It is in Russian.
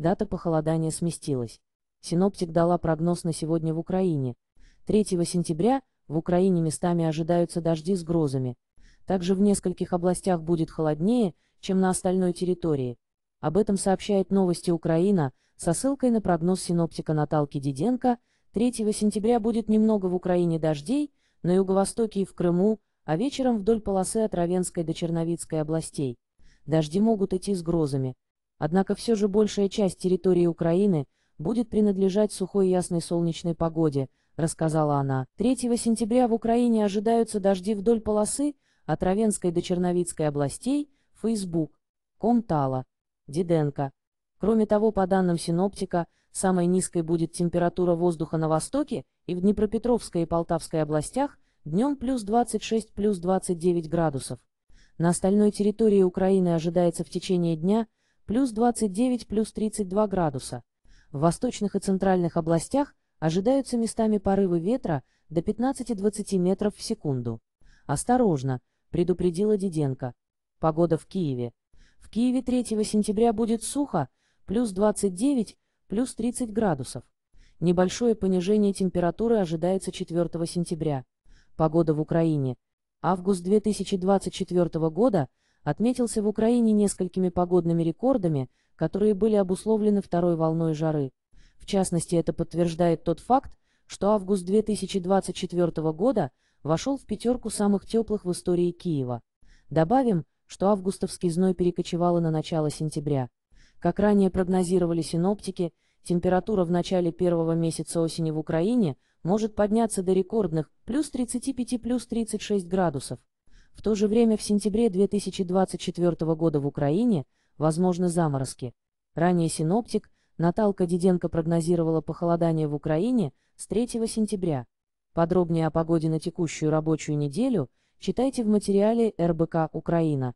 Дата похолодания сместилась. Синоптик дала прогноз на сегодня в Украине. 3 сентября в Украине местами ожидаются дожди с грозами. Также в нескольких областях будет холоднее, чем на остальной территории. Об этом сообщает новости Украина со ссылкой на прогноз синоптика Наталки Диденко. 3 сентября будет немного в Украине дождей, на юго-востоке и в Крыму, а вечером вдоль полосы от Равенской до Черновицкой областей. Дожди могут идти с грозами. Однако все же большая часть территории Украины будет принадлежать сухой ясной солнечной погоде, рассказала она. 3 сентября в Украине ожидаются дожди вдоль полосы от Равенской до Черновицкой областей, Фейсбук, Комтала, Диденко. Кроме того, по данным синоптика, самой низкой будет температура воздуха на востоке и в Днепропетровской и Полтавской областях днем плюс 26 плюс 29 градусов. На остальной территории Украины ожидается в течение дня – плюс 29, плюс 32 градуса. В восточных и центральных областях ожидаются местами порывы ветра до 15-20 метров в секунду. «Осторожно!» – предупредила Диденко. Погода в Киеве. В Киеве 3 сентября будет сухо, плюс 29, плюс 30 градусов. Небольшое понижение температуры ожидается 4 сентября. Погода в Украине. Август 2024 года – отметился в Украине несколькими погодными рекордами, которые были обусловлены второй волной жары. В частности, это подтверждает тот факт, что август 2024 года вошел в пятерку самых теплых в истории Киева. Добавим, что августовский зной перекочевало на начало сентября. Как ранее прогнозировали синоптики, температура в начале первого месяца осени в Украине может подняться до рекордных плюс 35 плюс 36 градусов. В то же время в сентябре 2024 года в Украине возможны заморозки. Ранее синоптик Наталка Диденко прогнозировала похолодание в Украине с 3 сентября. Подробнее о погоде на текущую рабочую неделю читайте в материале РБК «Украина».